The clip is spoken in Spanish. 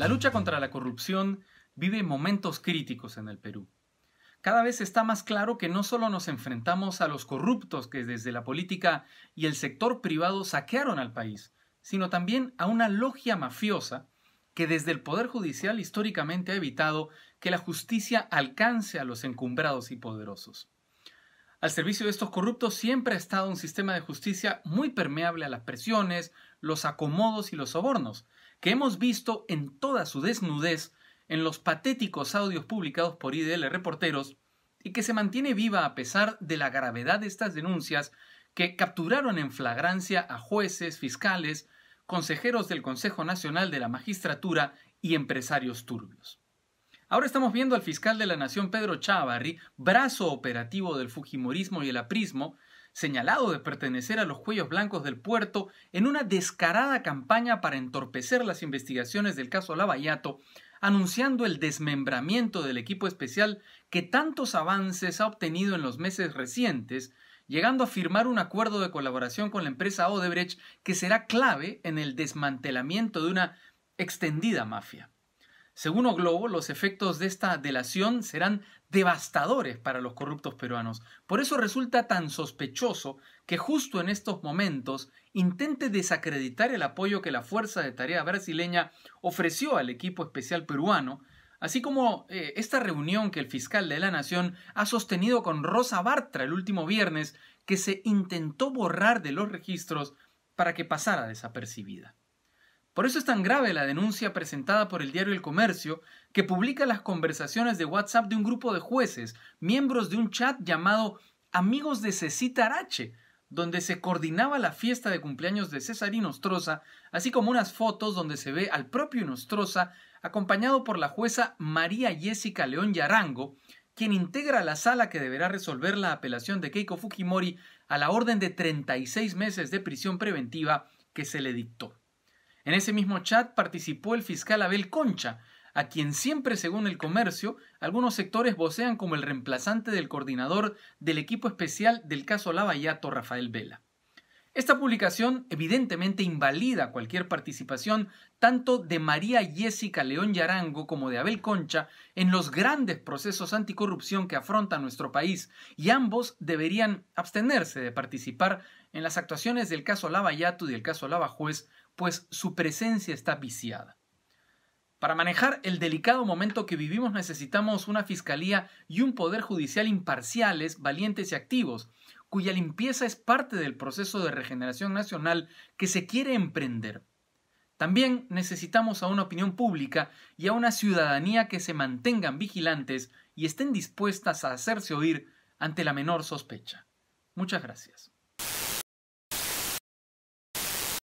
La lucha contra la corrupción vive momentos críticos en el Perú. Cada vez está más claro que no solo nos enfrentamos a los corruptos que desde la política y el sector privado saquearon al país, sino también a una logia mafiosa que desde el Poder Judicial históricamente ha evitado que la justicia alcance a los encumbrados y poderosos. Al servicio de estos corruptos siempre ha estado un sistema de justicia muy permeable a las presiones, los acomodos y los sobornos, que hemos visto en toda su desnudez en los patéticos audios publicados por IDL Reporteros y que se mantiene viva a pesar de la gravedad de estas denuncias que capturaron en flagrancia a jueces, fiscales, consejeros del Consejo Nacional de la Magistratura y empresarios turbios. Ahora estamos viendo al fiscal de la Nación Pedro Chavarri, brazo operativo del Fujimorismo y el aprismo, señalado de pertenecer a los cuellos blancos del puerto en una descarada campaña para entorpecer las investigaciones del caso Lavallato, anunciando el desmembramiento del equipo especial que tantos avances ha obtenido en los meses recientes, llegando a firmar un acuerdo de colaboración con la empresa Odebrecht que será clave en el desmantelamiento de una extendida mafia. Según Globo, los efectos de esta delación serán devastadores para los corruptos peruanos. Por eso resulta tan sospechoso que justo en estos momentos intente desacreditar el apoyo que la Fuerza de Tarea Brasileña ofreció al equipo especial peruano, así como eh, esta reunión que el fiscal de la Nación ha sostenido con Rosa Bartra el último viernes, que se intentó borrar de los registros para que pasara desapercibida. Por eso es tan grave la denuncia presentada por el diario El Comercio, que publica las conversaciones de WhatsApp de un grupo de jueces, miembros de un chat llamado Amigos de Cecita Arache, donde se coordinaba la fiesta de cumpleaños de y Nostrosa, así como unas fotos donde se ve al propio Nostroza acompañado por la jueza María Jessica León Yarango, quien integra la sala que deberá resolver la apelación de Keiko Fujimori a la orden de 36 meses de prisión preventiva que se le dictó. En ese mismo chat participó el fiscal Abel Concha, a quien siempre, según el comercio, algunos sectores vocean como el reemplazante del coordinador del equipo especial del caso Lavallato, Rafael Vela. Esta publicación evidentemente invalida cualquier participación tanto de María Jessica León Yarango como de Abel Concha en los grandes procesos anticorrupción que afronta nuestro país y ambos deberían abstenerse de participar en las actuaciones del caso Yatu y del caso Juez pues su presencia está viciada. Para manejar el delicado momento que vivimos necesitamos una fiscalía y un poder judicial imparciales, valientes y activos, cuya limpieza es parte del proceso de regeneración nacional que se quiere emprender. También necesitamos a una opinión pública y a una ciudadanía que se mantengan vigilantes y estén dispuestas a hacerse oír ante la menor sospecha. Muchas gracias.